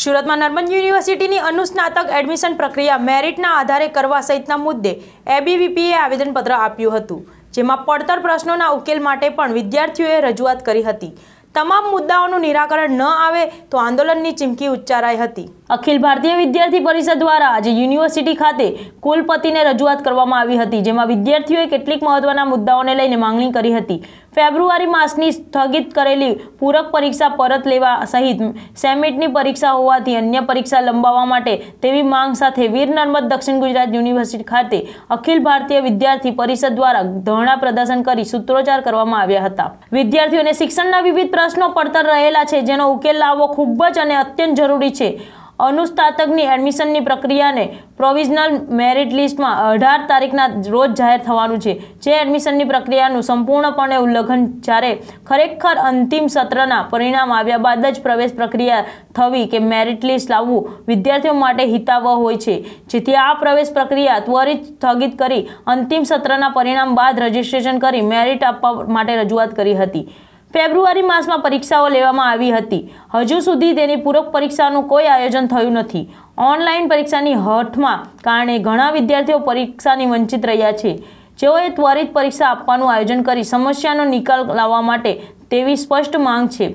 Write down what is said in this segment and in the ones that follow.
સુરતમાં નર્મદ યુનિવર્સિટીની અનુસ્નાતક એડમિશન પ્રક્રિયા મેરિટના આધારે કરવા સહિતના મુદ્દે એબીવીપીએ આવેદનપત્ર આપ્યું હતું જેમાં પડતર પ્રશ્નોના ઉકેલ માટે પણ વિદ્યાર્થીઓએ રજૂઆત કરી હતી તમામ મુદ્દાઓનું નિરાકરણ ન આવે તો આંદોલનની ચીમકી ઉચ્ચારાઈ હતી અખિલ ભારતીય વિદ્યાર્થી પરિષદ દ્વારા આજે યુનિવર્સિટી ખાતે કુલપતિને રજૂઆત કરવામાં આવી હતી જેમાં વિદ્યાર્થીઓએ કેટલીક મહત્વના મુદ્દાઓને લઈને માંગણી કરી હતી ફેબ્રુઆરી માસની સ્થગિત કરેલી પૂરક પરીક્ષા પરત લેવા સહિત સેમેટની પરીક્ષા હોવાથી અન્ય પરીક્ષા લંબાવવા માટે તેવી માંગ સાથે વીર નર્મદ દક્ષિણ ગુજરાત યુનિવર્સિટી ખાતે અખિલ ભારતીય વિદ્યાર્થી પરિષદ દ્વારા ધરણા પ્રદર્શન કરી સૂત્રોચ્ચાર કરવામાં આવ્યા હતા વિદ્યાર્થીઓને શિક્ષણના વિવિધ પ્રશ્નો પડતર રહેલા છે જેનો ઉકેલ લાવવો ખૂબ જ અને અત્યંત જરૂરી છે અનુસ્તાતકની એડમિશનની પ્રક્રિયાને પ્રોવિઝનલ મેરિટ લિસ્ટમાં અઢાર તારીખના રોજ જાહેર થવાનું છે જે એડમિશનની પ્રક્રિયાનું સંપૂર્ણપણે ઉલ્લંઘન જ્યારે ખરેખર અંતિમ સત્રના પરિણામ આવ્યા બાદ જ પ્રવેશ પ્રક્રિયા થવી કે મેરિટ લિસ્ટ લાવવું વિદ્યાર્થીઓ માટે હિતાવહ હોય છે જેથી આ પ્રવેશ પ્રક્રિયા ત્વરિત સ્થગિત કરી અંતિમ સત્રના પરિણામ બાદ રજિસ્ટ્રેશન કરી મેરિટ આપવા માટે રજૂઆત કરી હતી ફેબ્રુઆરી માસમાં પરીક્ષાઓ લેવામાં આવી હતી હજુ સુધી તેની પૂરક પરીક્ષાનું કોઈ આયોજન થયું નથી ઓનલાઈન પરીક્ષાની હઠમાં કારણે ઘણા વિદ્યાર્થીઓ પરીક્ષાની વંચિત રહ્યા છે જેઓએ ત્વરિત પરીક્ષા આપવાનું આયોજન કરી સમસ્યાનો નિકાલ લાવવા માટે તેવી સ્પષ્ટ માંગ છે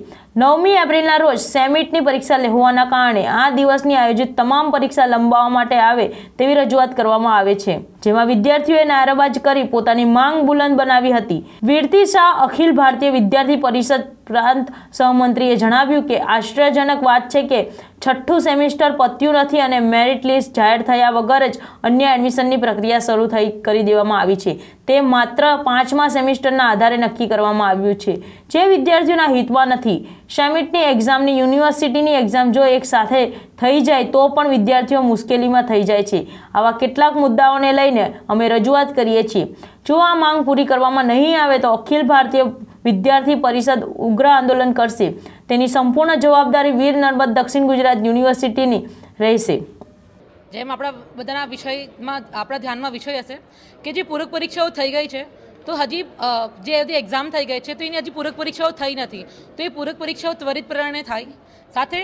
નવમી એપ્રિલના રોજ સેમિટની પરીક્ષા લેવાના કારણે આ દિવસની આયોજિત તમામ પરીક્ષા લંબાવવા માટે આવે તેવી રજૂઆત કરવામાં આવે છે જેમાં વિદ્યાર્થીઓએ નારાબાજ કરી પોતાની માંગ બુલંદ બનાવી હતી વીરતી શાહ અખિલ ભારતીય વિદ્યાર્થી પરિષદ પ્રાંત સહમંત્રીએ જણાવ્યું કે આશ્ચર્યજનક વાત છે કે છઠ્ઠું સેમિસ્ટર પત્યું નથી અને મેરિટ લિસ્ટ જાહેર થયા વગર જ અન્ય એડમિશનની પ્રક્રિયા શરૂ થઈ કરી દેવામાં આવી છે તે માત્ર પાંચમા સેમિસ્ટરના આધારે નક્કી કરવામાં આવ્યું છે જે વિદ્યાર્થીઓના હિતમાં નથી સેમિટની એક્ઝામની યુનિવર્સિટીની એક્ઝામ જો એક સાથે થઈ જાય તો પણ વિદ્યાર્થીઓ મુશ્કેલીમાં થઈ જાય છે આવા કેટલાક મુદ્દાઓને લઈને અમે રજૂઆત કરીએ છીએ જો આ માંગ પૂરી કરવામાં નહીં આવે તો અખિલ ભારતીય વિદ્યાર્થી પરિષદ ઉગ્ર આંદોલન કરશે તેની સંપૂર્ણ જવાબદારી વીર નર્મદ દક્ષિણ ગુજરાત યુનિવર્સિટીની રહેશે જેમ આપણા બધાના વિષયમાં આપણા ધ્યાનમાં વિષય હશે કે જે પૂરક પરીક્ષાઓ થઈ ગઈ છે તો હજી જે હજી એક્ઝામ થઈ ગઈ છે તો એની હજી પૂરક પરીક્ષાઓ થઈ નથી તો એ પૂરક પરીક્ષાઓ ત્વરિત પ્રમાણે થાય સાથે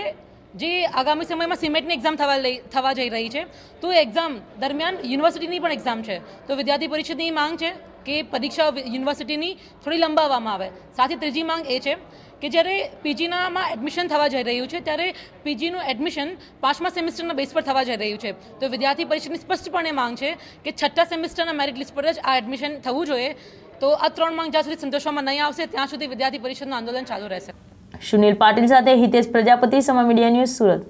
જે આગામી સમયમાં સિમેટની એક્ઝામ થવા થવા જઈ રહી છે તો એક્ઝામ દરમિયાન યુનિવર્સિટીની પણ એક્ઝામ છે તો વિદ્યાર્થી પરિષદની માંગ છે કે પરીક્ષા યુનિવર્સિટીની થોડી લંબાવવામાં આવે સાથે ત્રીજી માંગ એ છે કે જ્યારે પીજીનામાં એડમિશન થવા જઈ રહ્યું છે ત્યારે પીજીનું એડમિશન પાંચમા સેમિસ્ટરના બેઝ પર થવા જઈ રહ્યું છે તો વિદ્યાર્થી પરિષદની સ્પષ્ટપણે માંગ છે કે છઠ્ઠા સેમિસ્ટરના મેરિટ લિસ્ટ પર જ આ એડમિશન થવું જોઈએ તો આ ત્રણ માંગ જ્યાં સુધી સંતોષવામાં નહીં આવશે ત્યાં સુધી વિદ્યાર્થી પરિષદનું આંદોલન ચાલુ રહેશે સુનિલ પાટીલ સાથે હિતેશ પ્રજાપતિ સમય મીડિયા ન્યૂઝ સુરત